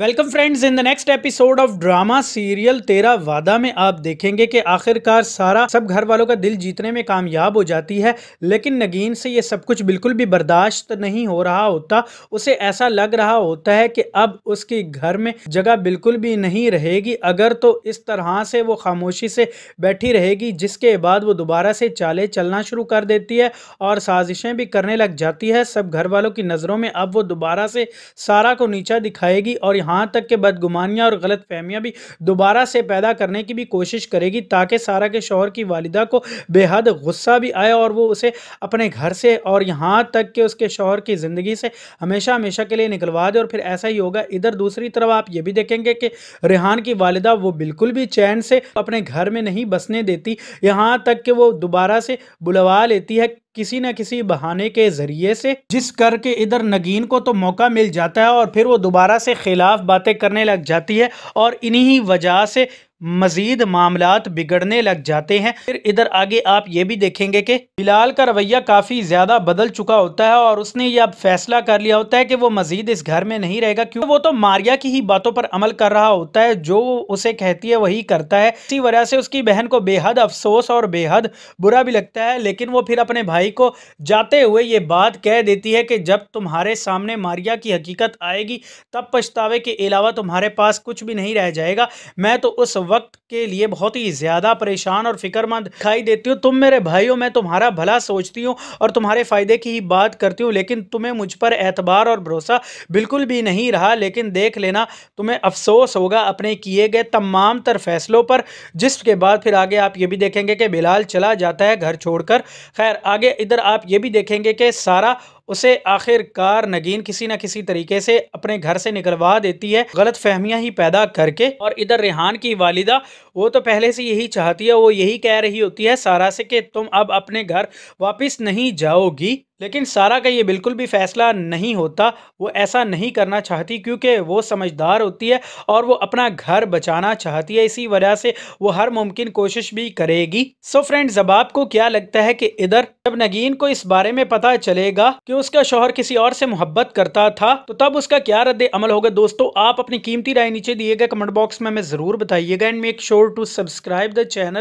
welcome friends in the next episode of drama serial Tera Wada में आप देखेंगे कि आखिरकार सारा सब घर वालों का दिल जीतने में कामयाब हो जाती है लेकिन नगीन से ये सब कुछ बिल्कुल भी बर्दाश्त नहीं हो रहा होता उसे ऐसा लग रहा होता है कि अब उसके घर में जगह बिल्कुल भी नहीं रहेगी अगर तो इस तरह से वो खामोशी से बैठी रहेगी जिसके बाद वो दोबारा से चाले चलना शुरू कर देती है और साजिशें भी करने लग जाती है सब घर वालों की नज़रों में अब वो दोबारा से सारा को नीचा दिखाएगी और यहाँ यहाँ तक कि बदगुमानियाँ और गलत फहमियाँ भी दोबारा से पैदा करने की भी कोशिश करेगी ताकि सारा के शोहर की वालदा को बेहद गुस्सा भी आए और वो उसे अपने घर से और यहाँ तक कि उसके शोहर की ज़िंदगी से हमेशा हमेशा के लिए निकलवा दे और फिर ऐसा ही होगा इधर दूसरी तरफ आप ये भी देखेंगे कि रेहान की वालदा वो बिल्कुल भी चैन से अपने घर में नहीं बसने देती यहाँ तक कि वो दोबारा से बुलवा लेती है किसी न किसी बहाने के ज़रिए से जिस करके इधर नगीन को तो मौका मिल जाता है और फिर वो दोबारा से खिलाफ बातें करने लग जाती है और इन्हीं वजह से मज़ीद मामला बिगड़ने लग जाते हैं फिर इधर आगे आप ये भी देखेंगे कि बिलाल का रवैया काफ़ी ज़्यादा बदल चुका होता है और उसने ये अब फैसला कर लिया होता है कि वो मज़ीद इस घर में नहीं रहेगा क्यों वो तो मारिया की ही बातों पर अमल कर रहा होता है जो उसे कहती है वही करता है इसी वजह से उसकी बहन को बेहद अफसोस और बेहद बुरा भी लगता है लेकिन वो फिर अपने भाई को जाते हुए ये बात कह देती है कि जब तुम्हारे सामने मारिया की हकीकत आएगी तब पछतावे के अलावा तुम्हारे पास कुछ भी नहीं रह जाएगा मैं तो उस वक्त के लिए बहुत ही ज़्यादा परेशान और फिक्रमंद दिखाई देती हो तुम मेरे भाइयों में मैं तुम्हारा भला सोचती हूँ और तुम्हारे फ़ायदे की ही बात करती हूँ लेकिन तुम्हें मुझ पर एतबार और भरोसा बिल्कुल भी नहीं रहा लेकिन देख लेना तुम्हें अफसोस होगा अपने किए गए तमाम तर फैसलों पर जिसके बाद फिर आगे आप ये भी देखेंगे कि बिलाल चला जाता है घर छोड़कर खैर आगे इधर आप ये भी देखेंगे कि सारा उसे आखिरकार नगीन किसी न किसी तरीके से अपने घर से निकलवा देती है गलत फहमियाँ ही पैदा करके और इधर रेहान की वालिदा वो तो पहले से यही चाहती है वो यही कह रही होती है सारा से कि तुम अब अपने घर वापस नहीं जाओगी लेकिन सारा का ये बिल्कुल भी फैसला नहीं होता वो ऐसा नहीं करना चाहती क्योंकि वो समझदार होती है और वो अपना घर बचाना चाहती है इसी वजह से वो हर मुमकिन कोशिश भी करेगी सो फ्रेंड जब आपको क्या लगता है कि इधर जब नगीन को इस बारे में पता चलेगा कि उसका शोहर किसी और से मोहब्बत करता था तो तब उसका क्या रद्द अमल होगा दोस्तों आप अपनी कीमती राय नीचे दिएगा कमेंट बॉक्स में हमें ज़रूर बताइएगा and make sure to subscribe the channel